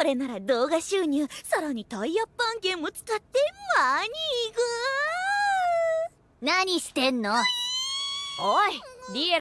これなら動画収入さらにタイヤパン案件も使ってマニーグー何してんのおいリエ